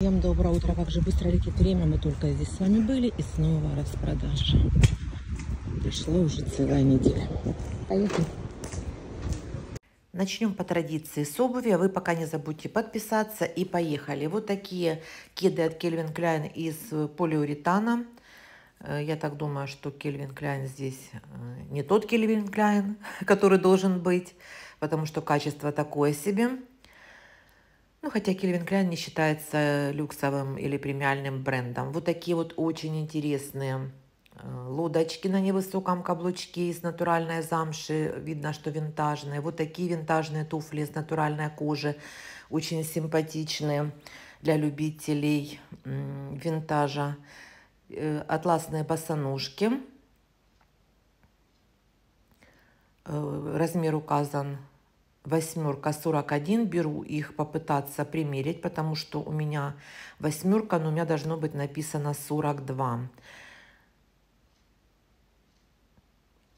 Всем доброе утро, как же быстро летит время, мы только здесь с вами были и снова распродажа. Пришло уже целая неделя. Поехали. Начнем по традиции с обуви, а вы пока не забудьте подписаться и поехали. Вот такие кеды от Кельвин Кляйн из полиуретана. Э, я так думаю, что Кельвин Кляйн здесь э, не тот Кельвин Кляйн, который должен быть, потому что качество такое себе. Ну, хотя Кельвин Клян не считается люксовым или премиальным брендом. Вот такие вот очень интересные э, лодочки на невысоком каблучке из натуральной замши. Видно, что винтажные. Вот такие винтажные туфли из натуральной кожи. Очень симпатичные для любителей винтажа. Э, атласные босоножки. Э, размер указан восьмерка 41. Беру их попытаться примерить, потому что у меня восьмерка, но у меня должно быть написано 42.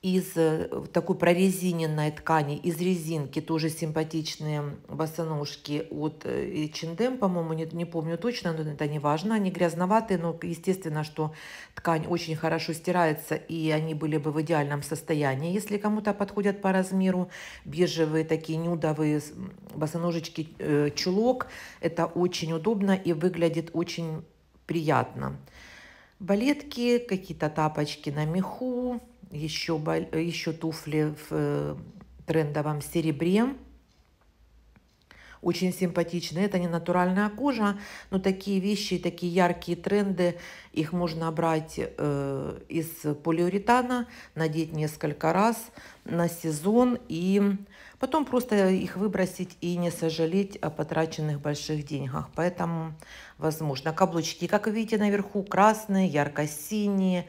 из э, такой прорезиненной ткани, из резинки, тоже симпатичные босоножки от H&M, по-моему, не, не помню точно, но это не важно, они грязноватые, но естественно, что ткань очень хорошо стирается, и они были бы в идеальном состоянии, если кому-то подходят по размеру, бежевые такие нюдовые босоножечки, э, чулок, это очень удобно и выглядит очень приятно. Балетки, какие-то тапочки на меху, еще, еще туфли в э, трендовом серебре. Очень симпатичные. Это не натуральная кожа, но такие вещи, такие яркие тренды, их можно брать э, из полиуретана, надеть несколько раз на сезон и потом просто их выбросить и не сожалеть о потраченных больших деньгах. Поэтому, возможно, каблучки, как вы видите, наверху красные, ярко-синие,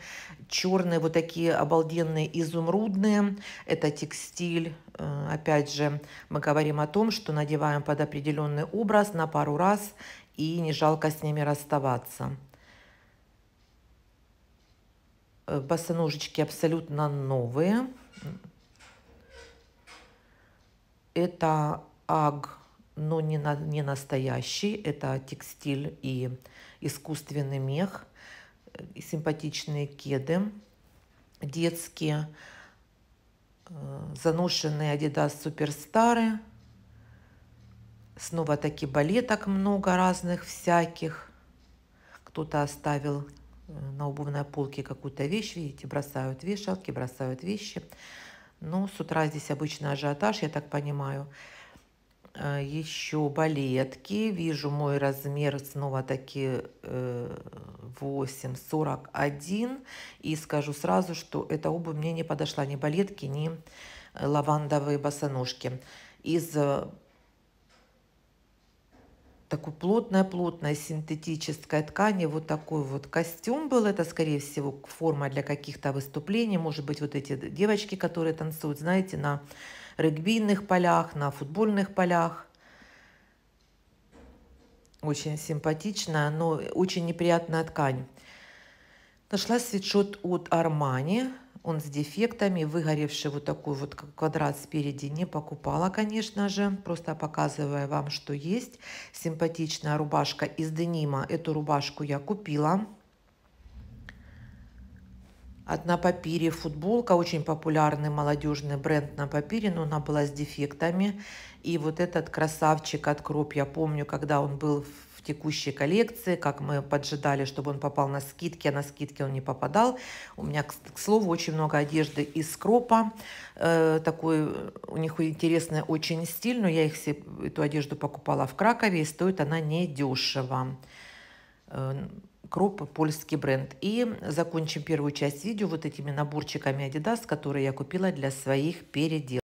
черные, вот такие обалденные изумрудные. Это текстиль. Э, опять же, мы говорим о том, что надеваем под определенный образ на пару раз и не жалко с ними расставаться э, босоножечки абсолютно новые. Это аг, но не, на, не настоящий, это текстиль и искусственный мех, э, и симпатичные кеды детские, э, заношенные Adidas суперстары, снова таки балеток много разных всяких. Кто-то оставил э, на обувной полке какую-то вещь, видите, бросают вешалки, бросают вещи. Ну, с утра здесь обычно ажиотаж, я так понимаю. Э, Еще балетки. Вижу мой размер снова-таки 8,41. Э, И скажу сразу, что эта обувь мне не подошла. Ни балетки, ни э, лавандовые босоножки. Из такой плотная-плотная синтетическая ткань и Вот такой вот костюм был. Это, скорее всего, форма для каких-то выступлений. Может быть, вот эти девочки, которые танцуют, знаете, на регбийных полях, на футбольных полях. Очень симпатичная, но очень неприятная ткань. Нашла свитшот от Армани он с дефектами, выгоревший вот такой вот квадрат спереди не покупала, конечно же, просто показывая вам, что есть. Симпатичная рубашка из денима, эту рубашку я купила. От на папире футболка, очень популярный молодежный бренд на папире, но она была с дефектами. И вот этот красавчик от Кроп, я помню, когда он был в в текущей коллекции, как мы поджидали, чтобы он попал на скидки, а на скидки он не попадал. У меня, к слову, очень много одежды из кропа. Э, такой у них интересный очень стиль, но я их все, эту одежду покупала в Кракове, и стоит она недешево. Э, Кроп – польский бренд. И закончим первую часть видео вот этими наборчиками Adidas, которые я купила для своих переделок.